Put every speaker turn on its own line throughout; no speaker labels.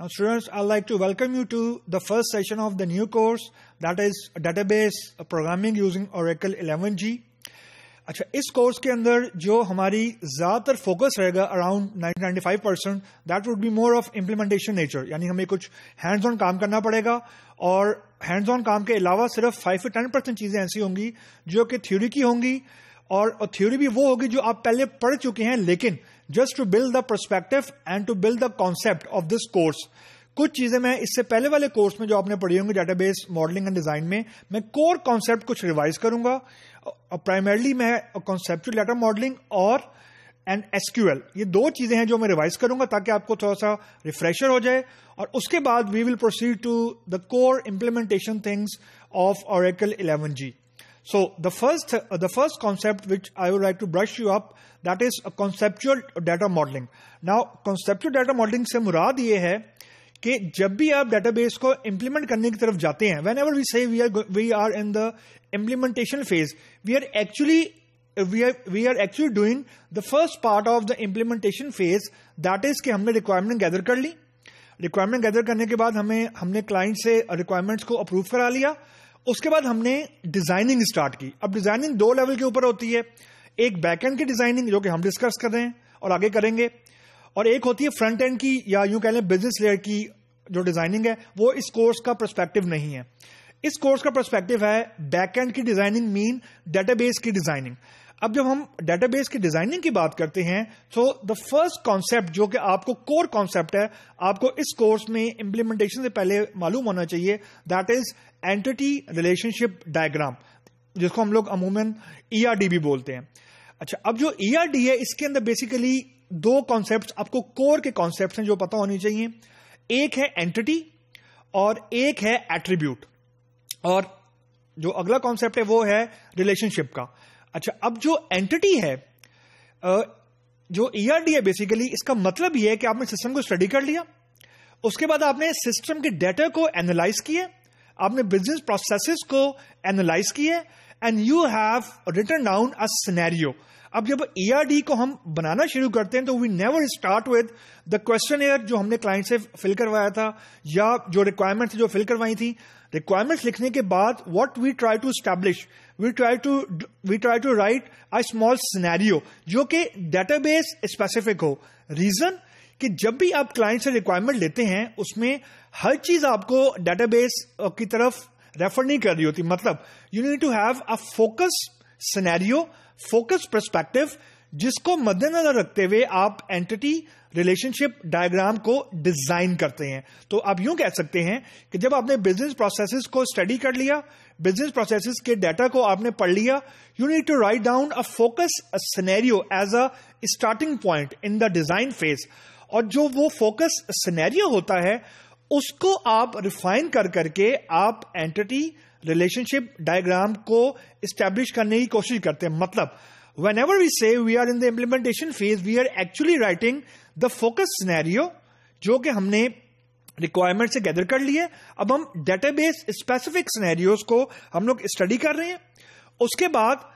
Now students, I'd like to welcome you to the first session of the new course that is database programming using Oracle 11G. अच्छा इस course के अंदर जो हमारी ज्यादातर focus रहेगा around 95 percent that would be more of implementation nature यानी हमें कुछ हैंड्स ऑन काम करना पड़ेगा और हैंड्स ऑन काम के अलावा सिर्फ 5 से 10 परसेंट चीजें ऐसी होंगी जो कि थ्योरी की होंगी और, और थ्योरी भी वो होगी जो आप पहले पढ़ चुके हैं लेकिन just to build the perspective and to build the concept of this course कुछ चीजें मैं इससे पहले वाले कोर्स में जो आपने पढ़ी होंगी डेटाबेस मॉडलिंग एंड डिजाइन में मैं कोर कॉन्सेप्ट कुछ रिवाइज करूंगा प्राइमरली मैं कॉन्सेप्चुअल डेटा मॉडलिंग और एंड एसक्यूएल ये दो चीजें हैं जो मैं रिवाइज करूंगा ताकि आपको थोड़ा सा रिफ्रेशर हो जाए और उसके बाद we will proceed to the core implementation things of Oracle eleven G So the first, uh, the first concept which I would like to brush you up, that is conceptual data modeling. Now, conceptual data modeling से मुराद ये है कि जब भी आप database को implement करने की तरफ जाते हैं whenever we say we are we are in the implementation phase we are actually we are we are actually doing the first part of the implementation phase that is कि हमने requirement gather कर ली requirement gather करने के बाद हमें हमने client से requirements को approve करा लिया उसके बाद हमने डिजाइनिंग स्टार्ट की अब डिजाइनिंग दो लेवल के ऊपर होती है एक बैकएंड की डिजाइनिंग जो कि हम डिस्कस कर रहे हैं और आगे करेंगे और एक होती है फ्रंट एंड की या यूं कह लें बिजनेस लेयर की जो डिजाइनिंग है वो इस कोर्स का परस्पेक्टिव नहीं है इस कोर्स का परस्पेक्टिव है बैक एंड की डिजाइनिंग मीन डेटाबेस की डिजाइनिंग अब जब हम डेटाबेस की डिजाइनिंग की बात करते हैं तो द फर्स्ट कॉन्सेप्ट जो कि आपको कोर कॉन्सेप्ट है आपको इस कोर्स में इंप्लीमेंटेशन से पहले मालूम होना चाहिए that is entity relationship diagram जिसको हम लोग अमूमन ई e भी बोलते हैं अच्छा अब जो ई e है इसके अंदर बेसिकली दो कॉन्सेप्ट आपको कोर के कॉन्सेप्ट हैं जो पता होने चाहिए एक है एंटिटी और एक है एट्रीब्यूट और जो अगला कॉन्सेप्ट है वो है रिलेशनशिप का अच्छा अब जो एंटिटी है जो ईआरडी e है बेसिकली इसका मतलब यह है कि आपने सिस्टम को स्टडी कर लिया उसके बाद आपने सिस्टम के डेटा को एनालाइज किया आपने बिजनेस प्रोसेस को एनालाइज किया and you have written down a scenario अब जब ई को हम बनाना शुरू करते हैं तो we never start with the questionnaire जो हमने क्लाइंट से फिल करवाया था या जो रिक्वायरमेंट्स जो फिल करवाई थी रिक्वायरमेंट लिखने के बाद what we try to establish we try to we try to write a small scenario जो कि डेटाबेस स्पेसिफिक हो रीजन कि जब भी आप क्लाइंट से रिक्वायरमेंट लेते हैं उसमें हर चीज आपको डेटाबेस की तरफ रेफर नहीं कर रही होती मतलब you need to have a focus scenario focus perspective जिसको मद्देनजर रखते हुए आप एंटिटी रिलेशनशिप डायग्राम को डिजाइन करते हैं तो आप यूं कह सकते हैं कि जब आपने बिजनेस प्रोसेसेस को स्टडी कर लिया बिजनेस प्रोसेसेस के डाटा को आपने पढ़ लिया you need to write down a focus scenario as a starting point in the design phase और जो वो फोकस सिनेरियो होता है उसको आप रिफाइन कर करके आप एंटिटी रिलेशनशिप डायग्राम को स्टैब्लिश करने की कोशिश करते हैं मतलब whenever we say we are in the implementation phase we are actually writing the focus scenario जो कि हमने रिक्वायरमेंट से गैदर कर लिए अब हम डेटाबेस स्पेसिफिक सिनेरियोज को हम लोग स्टडी कर रहे हैं उसके बाद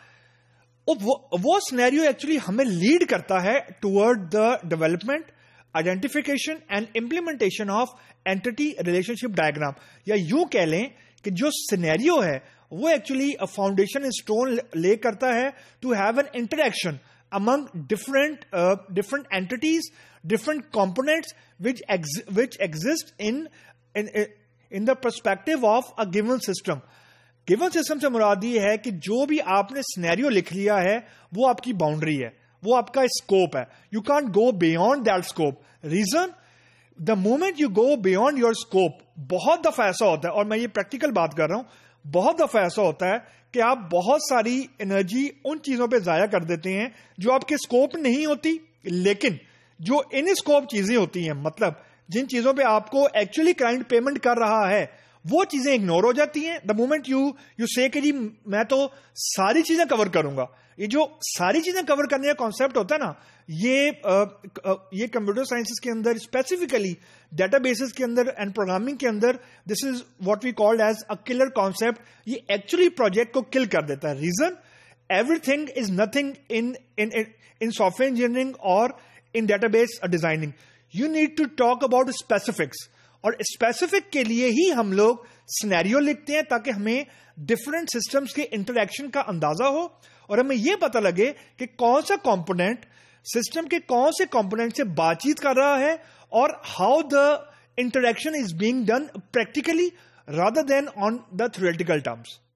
वो वो सिनेरियो एक्चुअली हमें लीड करता है toward the development identification and implementation of entity relationship diagram या यूं कह लें कि जो सिनेरियो है वो एक्चुअली फाउंडेशन स्टोन ले करता है to have an interaction among different different entities different different which which exist in in the perspective of a given system given system से मुराद ये है कि जो भी आपने स्नैरियो लिख लिया है वो आपकी बाउंड्री है वो आपका स्कोप है you can go beyond that scope reason the moment you go beyond your scope बहुत दफा ऐसा होता है और मैं ये प्रैक्टिकल बात कर रहा हूं बहुत दफा ऐसा होता है कि आप बहुत सारी एनर्जी उन चीजों पे जाया कर देते हैं जो आपके स्कोप नहीं होती लेकिन जो इन स्कोप चीजें होती हैं मतलब जिन चीजों पे आपको एक्चुअली क्लाइंट पेमेंट कर रहा है वो चीजें इग्नोर हो जाती हैं द मोमेंट यू यू से जी मैं तो सारी चीजें कवर करूंगा ये जो सारी चीजें कवर करने का कॉन्सेप्ट होता है ना ये आ, ये कंप्यूटर साइंसेस के अंदर स्पेसिफिकली बेसिस के अंदर एंड प्रोग्रामिंग के अंदर this is what we called as a killer concept ये एक्चुअली प्रोजेक्ट को किल कर देता है reason everything is nothing in in in software engineering और in database designing you need to talk about specifics और specific के लिए ही हम लोग स्नैरियो लिखते हैं ताकि हमें डिफरेंट सिस्टम्स के इंटरेक्शन का अंदाजा हो और हमें यह पता लगे कि कौन सा कंपोनेंट सिस्टम के कौन से कंपोनेंट से बातचीत कर रहा है और how the interaction is being done practically rather than on the theoretical terms